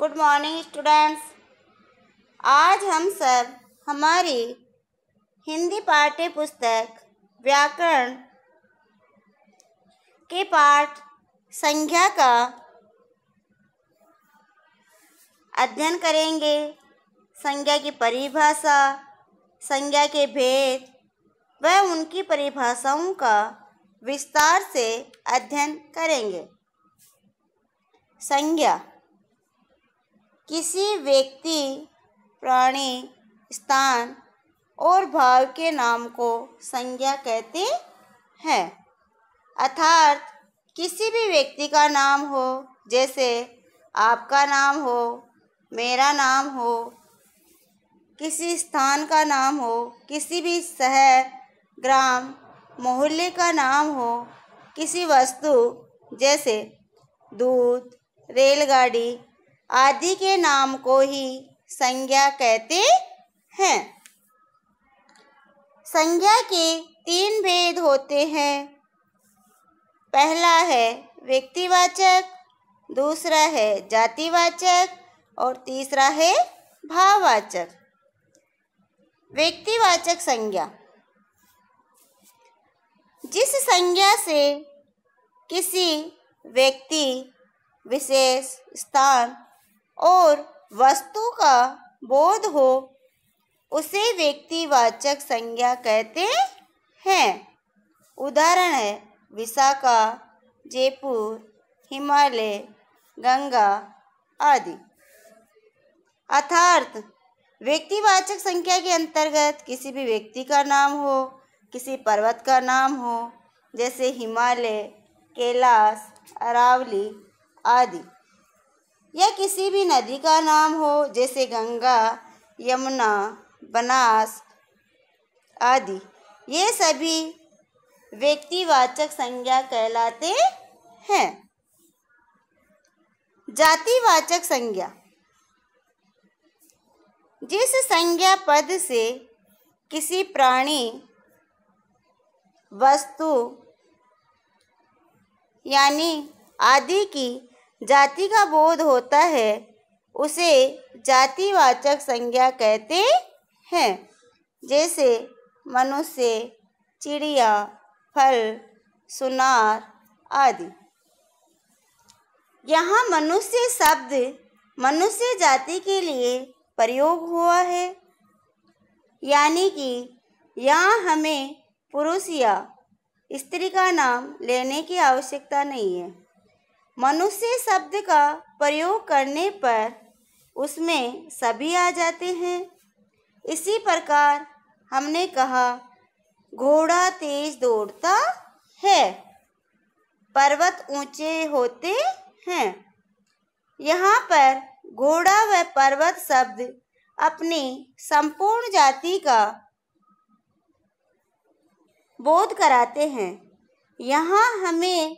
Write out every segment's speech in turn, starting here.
good morning students आज हम सब हमारी हिंदी पाठ्य पुस्तक व्याकरण के पाठ संख्या का अध्ययन करेंगे संज्ञा की परिभाषा संज्ञा के भेद व उनकी परिभाषाओं का विस्तार से अध्ययन करेंगे संज्ञा किसी व्यक्ति प्राणी स्थान और भाव के नाम को संज्ञा कहते हैं अर्थात किसी भी व्यक्ति का नाम हो जैसे आपका नाम हो मेरा नाम हो किसी स्थान का नाम हो किसी भी शहर ग्राम मोहल्ले का नाम हो किसी वस्तु जैसे दूध रेलगाड़ी आदि के नाम को ही संज्ञा कहते हैं संज्ञा के तीन भेद होते हैं पहला है व्यक्तिवाचक दूसरा है जातिवाचक और तीसरा है भाववाचक व्यक्तिवाचक संज्ञा जिस संज्ञा से किसी व्यक्ति विशेष स्थान और वस्तु का बोध हो उसे व्यक्तिवाचक संज्ञा कहते हैं उदाहरण है विशाखा जयपुर हिमालय गंगा आदि अर्थार्थ व्यक्तिवाचक संख्या के अंतर्गत किसी भी व्यक्ति का नाम हो किसी पर्वत का नाम हो जैसे हिमालय कैलाश अरावली आदि या किसी भी नदी का नाम हो जैसे गंगा यमुना बनास आदि ये सभी व्यक्तिवाचक संज्ञा कहलाते हैं जातिवाचक संज्ञा जिस संज्ञा पद से किसी प्राणी वस्तु यानी आदि की जाति का बोध होता है उसे जातिवाचक संज्ञा कहते हैं जैसे मनुष्य चिड़िया फल सुनार आदि यहाँ मनुष्य शब्द मनुष्य जाति के लिए प्रयोग हुआ है यानी कि यहाँ हमें पुरुष या स्त्री का नाम लेने की आवश्यकता नहीं है मनुष्य शब्द का प्रयोग करने पर उसमें सभी आ जाते हैं इसी प्रकार हमने कहा घोड़ा तेज दौड़ता है पर्वत ऊंचे होते हैं यहाँ पर घोड़ा व पर्वत शब्द अपनी संपूर्ण जाति का बोध कराते हैं यहाँ हमें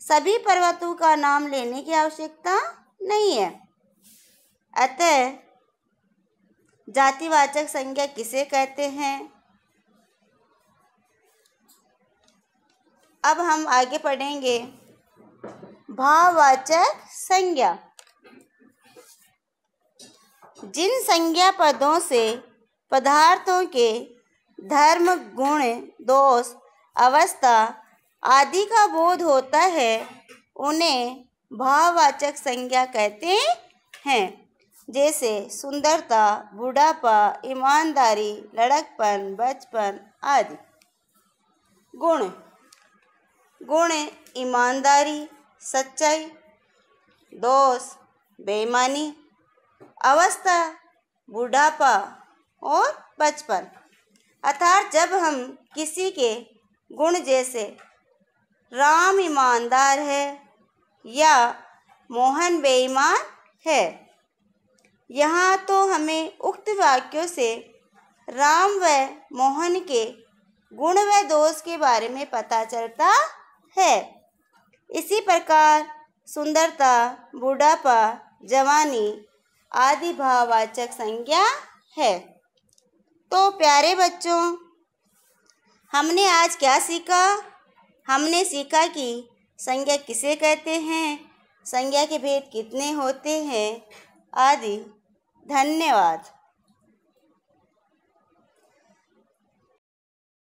सभी पर्वतों का नाम लेने की आवश्यकता नहीं है अतः जातिवाचक संज्ञा किसे कहते हैं अब हम आगे पढ़ेंगे भाववाचक संज्ञा जिन संज्ञा पदों से पदार्थों के धर्म गुण दोष अवस्था आदि का बोध होता है उन्हें भाववाचक संज्ञा कहते हैं जैसे सुंदरता बुढ़ापा ईमानदारी लड़कपन बचपन आदि गुण गुण ईमानदारी सच्चाई दोष बेईमानी अवस्था बुढ़ापा और बचपन अर्थात जब हम किसी के गुण जैसे राम ईमानदार है या मोहन बेईमान है यहाँ तो हमें उक्त वाक्यों से राम व मोहन के गुण व दोष के बारे में पता चलता है इसी प्रकार सुंदरता बुढ़ापा जवानी आदि भाववाचक संज्ञा है तो प्यारे बच्चों हमने आज क्या सीखा हमने सीखा कि संज्ञा किसे कहते हैं संज्ञा के भेद कितने होते हैं आदि धन्यवाद